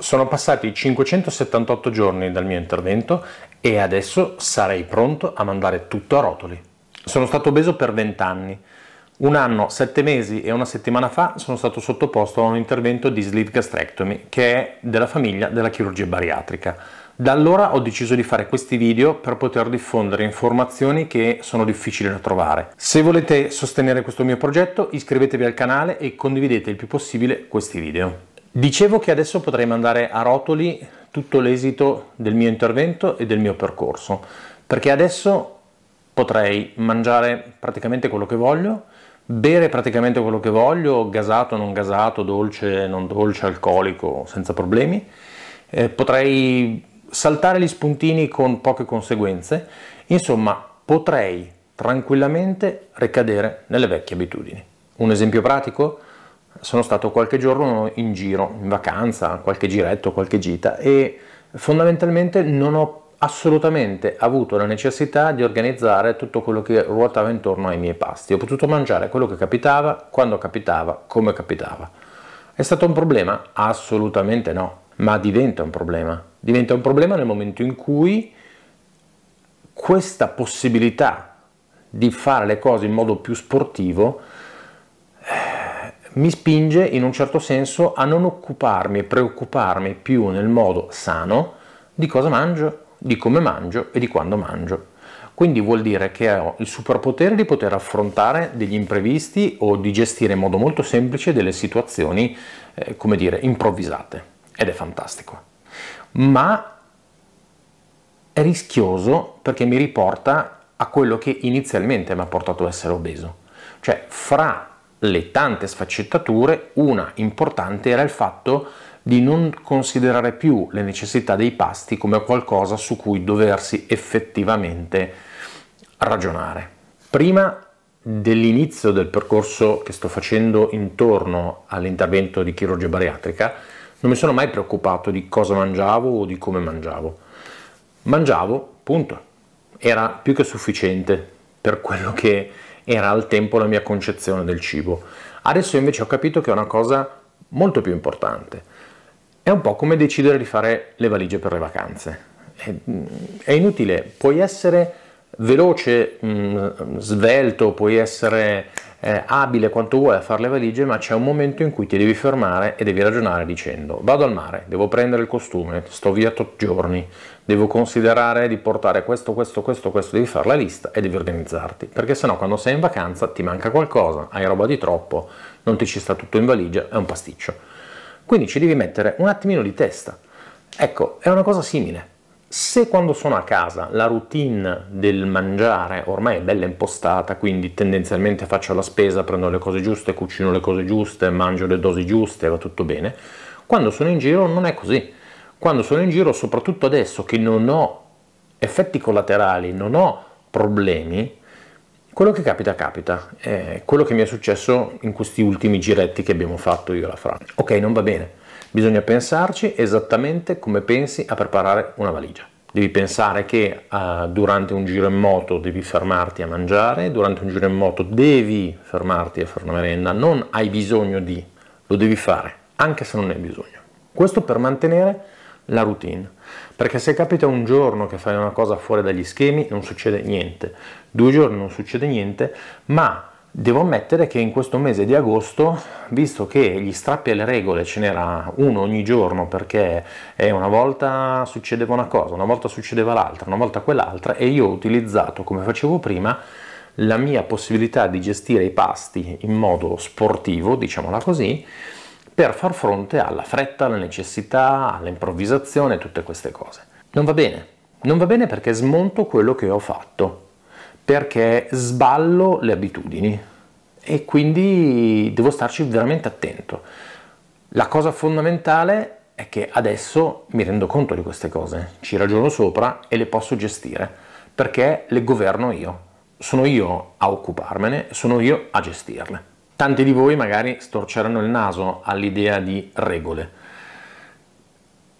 Sono passati 578 giorni dal mio intervento e adesso sarei pronto a mandare tutto a rotoli. Sono stato obeso per 20 anni. Un anno, 7 mesi e una settimana fa sono stato sottoposto a un intervento di sleeve gastrectomy, che è della famiglia della chirurgia bariatrica. Da allora ho deciso di fare questi video per poter diffondere informazioni che sono difficili da trovare. Se volete sostenere questo mio progetto iscrivetevi al canale e condividete il più possibile questi video. Dicevo che adesso potrei mandare a rotoli tutto l'esito del mio intervento e del mio percorso, perché adesso potrei mangiare praticamente quello che voglio, bere praticamente quello che voglio, gasato, non gasato, dolce, non dolce, alcolico, senza problemi. Eh, potrei saltare gli spuntini con poche conseguenze, insomma potrei tranquillamente ricadere nelle vecchie abitudini. Un esempio pratico? sono stato qualche giorno in giro, in vacanza, qualche giretto, qualche gita e fondamentalmente non ho assolutamente avuto la necessità di organizzare tutto quello che ruotava intorno ai miei pasti. Ho potuto mangiare quello che capitava, quando capitava, come capitava. È stato un problema? Assolutamente no, ma diventa un problema. Diventa un problema nel momento in cui questa possibilità di fare le cose in modo più sportivo mi spinge in un certo senso a non occuparmi e preoccuparmi più nel modo sano di cosa mangio, di come mangio e di quando mangio. Quindi vuol dire che ho il superpotere di poter affrontare degli imprevisti o di gestire in modo molto semplice delle situazioni, eh, come dire, improvvisate. Ed è fantastico. Ma è rischioso perché mi riporta a quello che inizialmente mi ha portato ad essere obeso. Cioè, fra le tante sfaccettature, una importante era il fatto di non considerare più le necessità dei pasti come qualcosa su cui doversi effettivamente ragionare. Prima dell'inizio del percorso che sto facendo intorno all'intervento di chirurgia bariatrica, non mi sono mai preoccupato di cosa mangiavo o di come mangiavo. Mangiavo, punto. Era più che sufficiente per quello che era al tempo la mia concezione del cibo. Adesso invece ho capito che è una cosa molto più importante. È un po' come decidere di fare le valigie per le vacanze. È mm, inutile, puoi essere veloce, mh, mm, svelto, puoi essere eh, abile quanto vuoi a fare le valigie, ma c'è un momento in cui ti devi fermare e devi ragionare dicendo vado al mare, devo prendere il costume, sto via tot giorni, devo considerare di portare questo, questo, questo, questo, devi fare la lista e devi organizzarti, perché sennò quando sei in vacanza ti manca qualcosa, hai roba di troppo, non ti ci sta tutto in valigia, è un pasticcio. Quindi ci devi mettere un attimino di testa. Ecco, è una cosa simile. Se quando sono a casa la routine del mangiare ormai è bella impostata, quindi tendenzialmente faccio la spesa, prendo le cose giuste, cucino le cose giuste, mangio le dosi giuste, va tutto bene, quando sono in giro non è così. Quando sono in giro, soprattutto adesso che non ho effetti collaterali, non ho problemi, quello che capita capita, è quello che mi è successo in questi ultimi giretti che abbiamo fatto io e la Fran. Ok, non va bene, Bisogna pensarci esattamente come pensi a preparare una valigia. Devi pensare che uh, durante un giro in moto devi fermarti a mangiare, durante un giro in moto devi fermarti a fare una merenda, non hai bisogno di, lo devi fare, anche se non ne hai bisogno. Questo per mantenere la routine, perché se capita un giorno che fai una cosa fuori dagli schemi non succede niente, due giorni non succede niente, ma Devo ammettere che in questo mese di agosto, visto che gli strappi alle regole ce n'era uno ogni giorno perché eh, una volta succedeva una cosa, una volta succedeva l'altra, una volta quell'altra e io ho utilizzato come facevo prima la mia possibilità di gestire i pasti in modo sportivo, diciamola così, per far fronte alla fretta, alla necessità, all'improvvisazione, tutte queste cose. Non va bene, non va bene perché smonto quello che ho fatto perché sballo le abitudini e quindi devo starci veramente attento. La cosa fondamentale è che adesso mi rendo conto di queste cose, ci ragiono sopra e le posso gestire perché le governo io. Sono io a occuparmene, sono io a gestirle. Tanti di voi magari storceranno il naso all'idea di regole.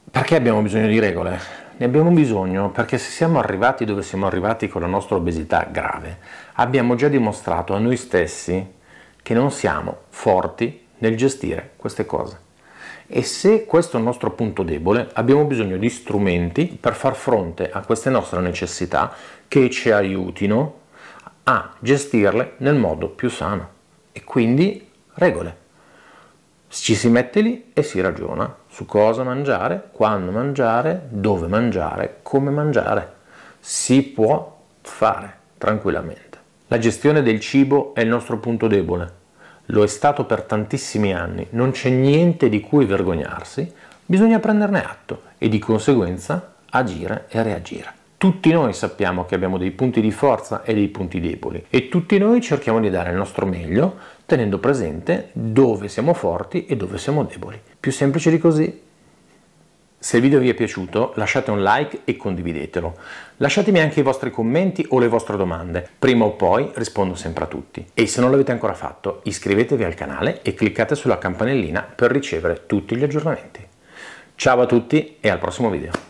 Perché abbiamo bisogno di regole? Ne abbiamo bisogno perché se siamo arrivati dove siamo arrivati con la nostra obesità grave, abbiamo già dimostrato a noi stessi che non siamo forti nel gestire queste cose. E se questo è il nostro punto debole, abbiamo bisogno di strumenti per far fronte a queste nostre necessità che ci aiutino a gestirle nel modo più sano. E quindi regole ci si mette lì e si ragiona su cosa mangiare, quando mangiare, dove mangiare, come mangiare. Si può fare tranquillamente. La gestione del cibo è il nostro punto debole. Lo è stato per tantissimi anni, non c'è niente di cui vergognarsi, bisogna prenderne atto e di conseguenza agire e reagire. Tutti noi sappiamo che abbiamo dei punti di forza e dei punti deboli e tutti noi cerchiamo di dare il nostro meglio tenendo presente dove siamo forti e dove siamo deboli. Più semplice di così. Se il video vi è piaciuto lasciate un like e condividetelo. Lasciatemi anche i vostri commenti o le vostre domande, prima o poi rispondo sempre a tutti. E se non l'avete ancora fatto iscrivetevi al canale e cliccate sulla campanellina per ricevere tutti gli aggiornamenti. Ciao a tutti e al prossimo video.